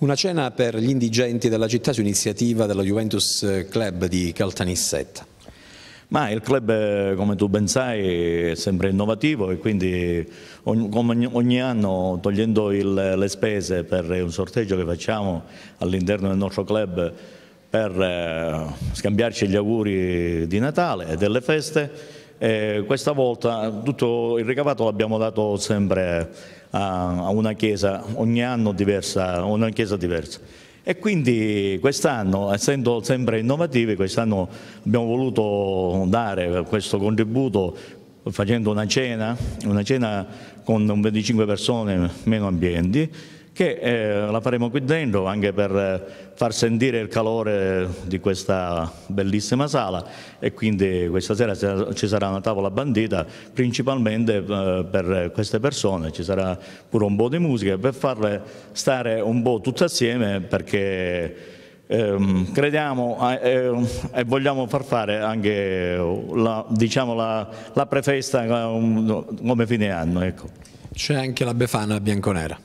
Una cena per gli indigenti della città su iniziativa dello Juventus Club di Caltanissetta. Ma il club, eh, come tu ben sai, è sempre innovativo e quindi ogni, ogni anno, togliendo il, le spese per un sorteggio che facciamo all'interno del nostro club per eh, scambiarci gli auguri di Natale e delle feste, eh, questa volta tutto il ricavato l'abbiamo dato sempre a, a, una chiesa, ogni anno diversa, una chiesa diversa. E quindi quest'anno, essendo sempre innovativi, quest'anno abbiamo voluto dare questo contributo facendo una cena, una cena con 25 persone meno ambienti, che eh, la faremo qui dentro anche per eh, far sentire il calore di questa bellissima sala e quindi questa sera ci sarà una tavola bandita principalmente eh, per queste persone, ci sarà pure un po' di musica per farle stare un po' tutte assieme perché ehm, eh, crediamo eh, e vogliamo far fare anche la, diciamo la, la prefesta eh, come fine anno. Ecco. C'è anche la Befana bianconera.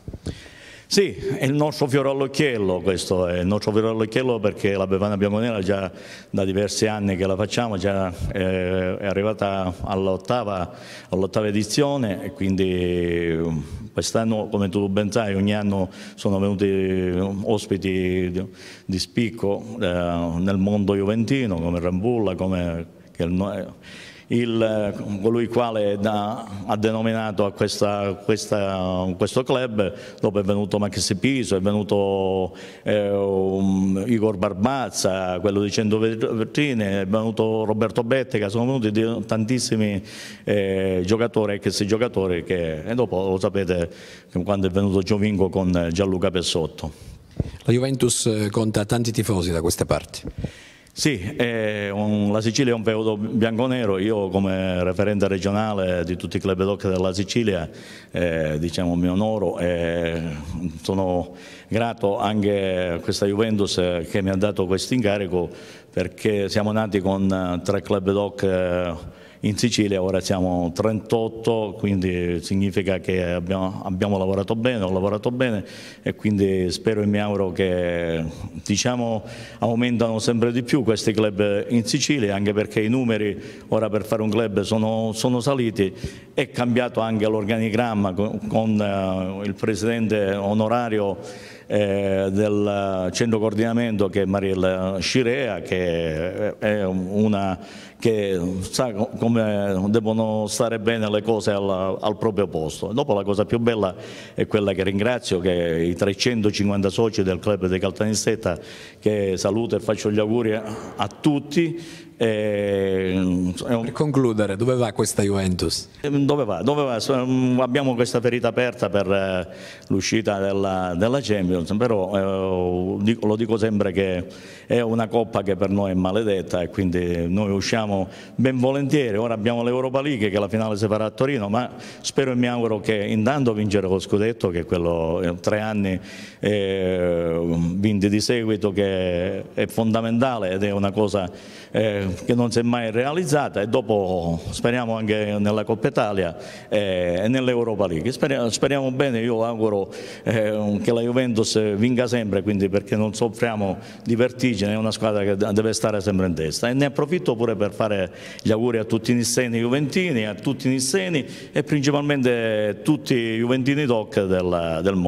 Sì, è il nostro fiore all'occhiello questo, è il nostro fiore all'occhiello perché la bevanda bianconera già da diversi anni che la facciamo, già eh, è arrivata all'ottava, all edizione e quindi um, quest'anno come tu ben sai ogni anno sono venuti um, ospiti di, spicco eh, nel mondo juventino come Rambulla, come che il, il, eh, colui quale da, ha denominato a questa, questa, questo club, dopo è venuto Max Piso, è venuto eh, um, Igor Barbazza, quello di Cento Vetrine, è venuto Roberto Bettega, sono venuti tantissimi eh, giocatori, ex giocatori che, e dopo lo sapete quando è venuto Giovinco con Gianluca Pessotto. La Juventus eh, conta tanti tifosi da queste parti. Sì, un, la Sicilia è un feudo bianco-nero, io come referente regionale di tutti i club doc della Sicilia eh, diciamo, mi onoro e sono grato anche a questa Juventus che mi ha dato questo incarico perché siamo nati con eh, tre club doc eh, in Sicilia, ora siamo 38, quindi significa che abbiamo, abbiamo, lavorato bene, ho lavorato bene e quindi spero e mi auguro che diciamo, aumentano sempre di più questi club in Sicilia, anche perché i numeri ora per fare un club sono, sono saliti, è cambiato anche l'organigramma con, con uh, eh, il presidente onorario eh, del centro coordinamento che è Mariella Scirea, che è una che sa come devono stare bene le cose al, al, proprio posto. Dopo la cosa più bella è quella che ringrazio, che i 350 soci del club di Caltanissetta, che saluto e faccio gli auguri a tutti eh, per concludere, dove va questa Juventus? Ehm, dove va? Dove va? Mm, abbiamo questa ferita aperta per eh, l'uscita della, della Champions, però eh, lo dico sempre che è una coppa che per noi è maledetta e quindi noi usciamo ben volentieri. Ora abbiamo l'Europa League che la finale si farà a Torino, ma spero e mi auguro che intanto vincere lo scudetto, che è quello eh, tre anni eh, mm, vinti di seguito, che è fondamentale ed è una cosa... Eh, che non si è mai realizzata e dopo speriamo anche nella Coppa Italia eh, e nell'Europa League. Speriamo, speriamo, bene, io auguro eh, che la Juventus vinca sempre quindi perché non soffriamo di vertigine, è una squadra che deve stare sempre in testa e ne approfitto pure per fare gli auguri a tutti i nisseni juventini, a tutti i nisseni e principalmente a tutti i juventini doc del, del mondo.